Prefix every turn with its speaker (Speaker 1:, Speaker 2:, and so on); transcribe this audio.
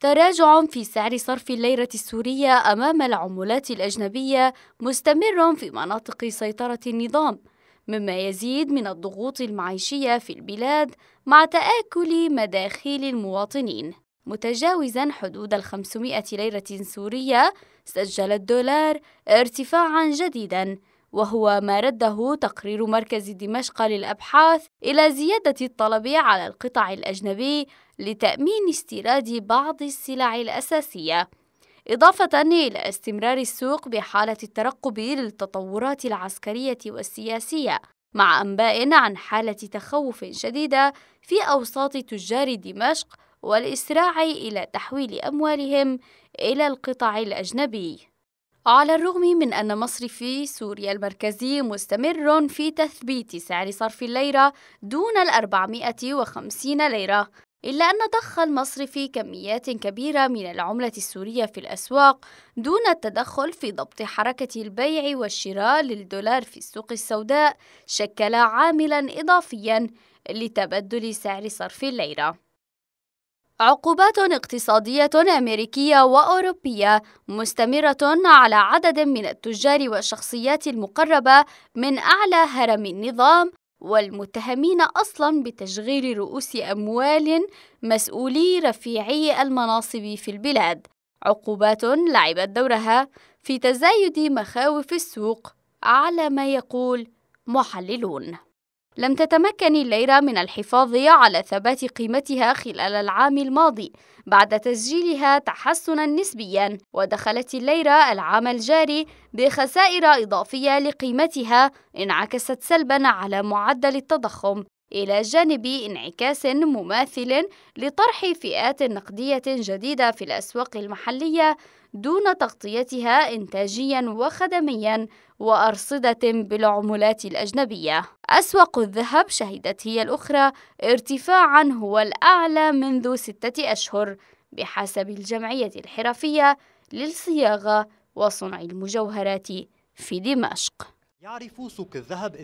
Speaker 1: تراجع في سعر صرف الليرة السورية أمام العملات الأجنبية مستمر في مناطق سيطرة النظام، مما يزيد من الضغوط المعيشية في البلاد مع تآكل مداخيل المواطنين، متجاوزا حدود الخمسمائة 500 ليرة سورية سجل الدولار ارتفاعا جديدا وهو ما رده تقرير مركز دمشق للأبحاث إلى زيادة الطلب على القطع الأجنبي لتأمين استيراد بعض السلع الأساسية إضافة إلى استمرار السوق بحالة الترقب للتطورات العسكرية والسياسية مع أنباء عن حالة تخوف شديدة في أوساط تجار دمشق والإسراع إلى تحويل أموالهم إلى القطع الأجنبي على الرغم من أن مصرفي سوريا المركزي مستمر في تثبيت سعر صرف الليرة دون الأربعمائة 450 ليرة إلا أن ضخ المصرفي كميات كبيرة من العملة السورية في الأسواق دون التدخل في ضبط حركة البيع والشراء للدولار في السوق السوداء شكل عاملا إضافيا لتبدل سعر صرف الليرة عقوبات اقتصادية أمريكية وأوروبية مستمرة على عدد من التجار والشخصيات المقربة من أعلى هرم النظام والمتهمين أصلا بتشغيل رؤوس أموال مسؤولي رفيعي المناصب في البلاد عقوبات لعبت دورها في تزايد مخاوف السوق على ما يقول محللون لم تتمكن الليرة من الحفاظ على ثبات قيمتها خلال العام الماضي بعد تسجيلها تحسنا نسبيا ودخلت الليرة العام الجاري بخسائر إضافية لقيمتها انعكست سلبا على معدل التضخم إلى جانب انعكاس مماثل لطرح فئات نقدية جديدة في الأسواق المحلية دون تغطيتها إنتاجيا وخدميا وأرصدة بالعملات الأجنبية. أسواق الذهب شهدت هي الأخرى ارتفاعا هو الأعلى منذ ستة أشهر بحسب الجمعية الحرفية للصياغة وصنع المجوهرات في دمشق. يعرف سوق الذهب